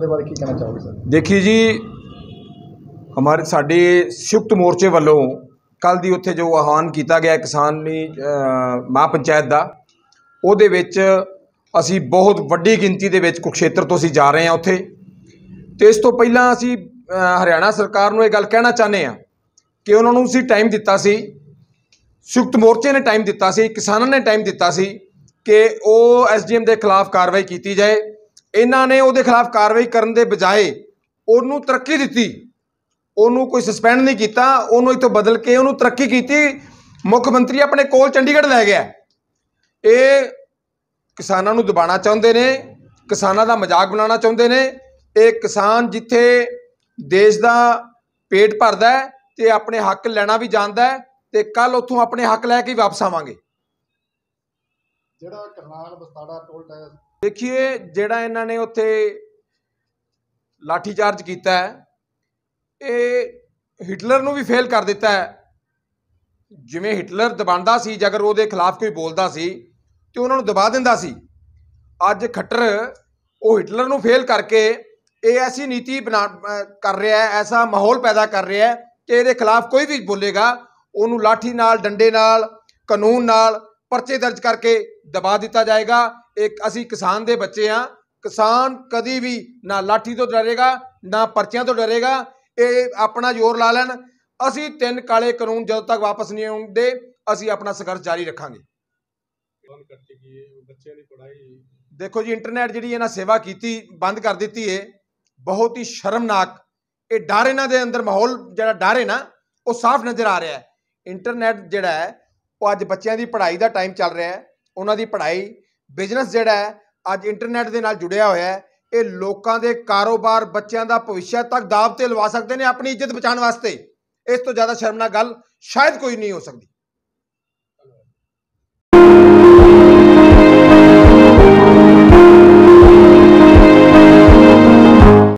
ਦੇ ਬਾਰੇ ਕੀ ਕਹਿਣਾ ਚਾਹੋਗੇ ਸਰ ਦੇਖੀ ਜੀ ਹਮਾਰੇ ਸਾਡੇ ਸ਼ੁਕਤ ਮੋਰਚੇ ਵੱਲੋਂ ਕੱਲ ਦੀ ਉੱਥੇ ਜੋ ਆਹਵਾਨ ਕੀਤਾ ਗਿਆ ਕਿਸਾਨੀ ਮਾ ਪੰਚਾਇਤ ਦਾ ਉਹਦੇ ਵਿੱਚ ਅਸੀਂ ਬਹੁਤ ਵੱਡੀ ਗਿਣਤੀ ਦੇ ਵਿੱਚ ਕੁਖੇਤਰ ਤੋਂ ਅਸੀਂ ਜਾ ਰਹੇ ਹਾਂ ਉੱਥੇ ਤੇ ਇਸ ਤੋਂ ਪਹਿਲਾਂ ਅਸੀਂ ਹਰਿਆਣਾ ਸਰਕਾਰ ਨੂੰ ਇਹ ਗੱਲ ਕਹਿਣਾ ਚਾਹੁੰਦੇ ਆ ਕਿ ਉਹਨਾਂ ਨੂੰ ਅਸੀਂ ਟਾਈਮ ਦਿੱਤਾ ਸੀ ਸ਼ੁਕਤ ਮੋਰਚੇ ਨੇ ਟਾਈਮ ਦਿੱਤਾ ਸੀ ਕਿਸਾਨਾਂ ਨੇ ਟਾਈਮ ਦਿੱਤਾ ਸੀ ਕਿ ਉਹ ਐਸਡੀਐਮ ਦੇ ਖਿਲਾਫ ਕਾਰਵਾਈ ਕੀਤੀ ਜਾਏ ਇਹਨਾਂ ਨੇ ਉਹਦੇ ਖਿਲਾਫ ਕਾਰਵਾਈ ਕਰਨ ਦੇ ਬਜਾਏ ਉਹਨੂੰ ਤਰੱਕੀ ਦਿੱਤੀ ਉਹਨੂੰ ਕੋਈ ਸਸਪੈਂਡ ਨਹੀਂ ਕੀਤਾ ਉਹਨੂੰ ਇਤੋਂ ਬਦਲ ਕੇ ਉਹਨੂੰ ਤਰੱਕੀ ਕੀਤੀ ਮੁੱਖ ਮੰਤਰੀ ਆਪਣੇ ਕੋਲ ਚੰਡੀਗੜ੍ਹ ਲੈ ਗਿਆ ਇਹ ਕਿਸਾਨਾਂ ਨੂੰ ਦਬਾਣਾ ਚਾਹੁੰਦੇ ਨੇ ਕਿਸਾਨਾਂ ਦਾ ਮਜ਼ਾਕ ਬਣਾਉਣਾ ਚਾਹੁੰਦੇ ਨੇ ਇਹ ਕਿਸਾਨ ਜਿੱਥੇ ਦੇਸ਼ ਦਾ ਪੇਟ ਭਰਦਾ ਤੇ ਆਪਣੇ ਹੱਕ ਲੈਣਾ ਵੀ ਜਾਣਦਾ ਤੇ ਕੱਲ ਉਥੋਂ ਆਪਣੇ ਹੱਕ ਲੈ ਕੇ ਵਾਪਸ ਆਵਾਂਗੇ ਜਿਹੜਾ ਕਰਨਾਲ ਬਸਤਾੜਾ ਟੋਲ ਟੈਕਸ ਦੇਖੀਏ ਜਿਹੜਾ ਇਹਨਾਂ ਨੇ ਉੱਥੇ ਲਾਠੀ ਚਾਰਜ ਕੀਤਾ ਹੈ ਇਹ ਹਿਟਲਰ ਨੂੰ ਵੀ ਫੇਲ ਕਰ ਦਿੱਤਾ ਹੈ ਜਿਵੇਂ ਹਿਟਲਰ ਦਬਾਉਂਦਾ ਸੀ ਜੇਕਰ ਉਹਦੇ ਖਿਲਾਫ ਕੋਈ ਬੋਲਦਾ ਸੀ ਤੇ ਉਹਨਾਂ ਨੂੰ ਦਬਾ ਦਿੰਦਾ ਸੀ ਅੱਜ ਖੱਟਰ ਉਹ ਹਿਟਲਰ ਨੂੰ ਫੇਲ ਕਰਕੇ ਇਹ ਐਸੀ ਨੀਤੀ ਬਣਾ ਕਰ ਰਿਹਾ ਹੈ ਐਸਾ ਮਾਹੌਲ ਪੈਦਾ ਕਰ ਰਿਹਾ ਹੈ ਕਿ ਇਹਦੇ ਖਿਲਾਫ ਕੋਈ ਵੀ ਬੋਲੇਗਾ ਉਹਨੂੰ ਲਾਠੀ ਨਾਲ ਡੰਡੇ ਨਾਲ ਕਾਨੂੰਨ ਨਾਲ ਪਰਚੇ ਦਰਜ ਕਰਕੇ ਦਬਾ ਦਿੱਤਾ ਜਾਏਗਾ ਇੱਕ ਅਸੀਂ ਕਿਸਾਨ ਦੇ ਬੱਚੇ ਆ ਕਿਸਾਨ ਕਦੀ ਵੀ ਨਾ ਲਾਠੀ ਤੋਂ ਡਰੇਗਾ ਨਾ ਪਰਚਿਆਂ ਤੋਂ ਡਰੇਗਾ ਇਹ ਆਪਣਾ ਜ਼ੋਰ ਲਾ ਲੈਣ ਅਸੀਂ ਤਿੰਨ ਕਾਲੇ ਕਾਨੂੰਨ ਜਦੋਂ ਤੱਕ ਵਾਪਸ ਨਹੀਂ ਆਉਂਦੇ ਅਸੀਂ ਆਪਣਾ ਸੰਘਰਸ਼ ਜਾਰੀ ਰੱਖਾਂਗੇ ਬੱਚਿਆਂ ਦੀ ਦੇਖੋ ਜੀ ਇੰਟਰਨੈਟ ਜਿਹੜੀ ਇਹਨਾਂ ਸੇਵਾ ਕੀਤੀ ਬੰਦ ਕਰ ਦਿੱਤੀ ਏ ਬਹੁਤ ਹੀ ਸ਼ਰਮਨਾਕ ਇਹ ਡਰ ਇਹਨਾਂ ਦੇ ਅੰਦਰ ਮਾਹੌਲ ਜਿਹੜਾ ਡਰ ਹੈ ਨਾ ਉਹ ਸਾਫ਼ ਨਜ਼ਰ ਆ ਰਿਹਾ ਹੈ ਇੰਟਰਨੈਟ ਜਿਹੜਾ ਹੈ ਉਹ ਅੱਜ ਬੱਚਿਆਂ ਦੀ ਪੜ੍ਹਾਈ ਦਾ ਟਾਈਮ ਚੱਲ ਰਿਹਾ ਹੈ ਉਹਨਾਂ ਦੀ ਪੜ੍ਹਾਈ ਬਿਜ਼ਨਸ ਜਿਹੜਾ ਹੈ ਅੱਜ ਇੰਟਰਨੈਟ ਦੇ ਨਾਲ ਜੁੜਿਆ ਹੋਇਆ ਹੈ ਇਹ ਲੋਕਾਂ ਦੇ ਕਾਰੋਬਾਰ ਬੱਚਿਆਂ ਦਾ ਭਵਿੱਖ ਤੱਕ ਦਾਅਵ ਤੇ ਲਵਾ ਸਕਦੇ ਨੇ ਆਪਣੀ ਇੱਜ਼ਤ ਬਚਾਉਣ ਵਾਸਤੇ ਇਸ ਤੋਂ ਜ਼ਿਆਦਾ ਸ਼ਰਮਨਾਕ ਗੱਲ ਸ਼ਾਇਦ ਕੋਈ ਨਹੀਂ ਹੋ ਸਕਦੀ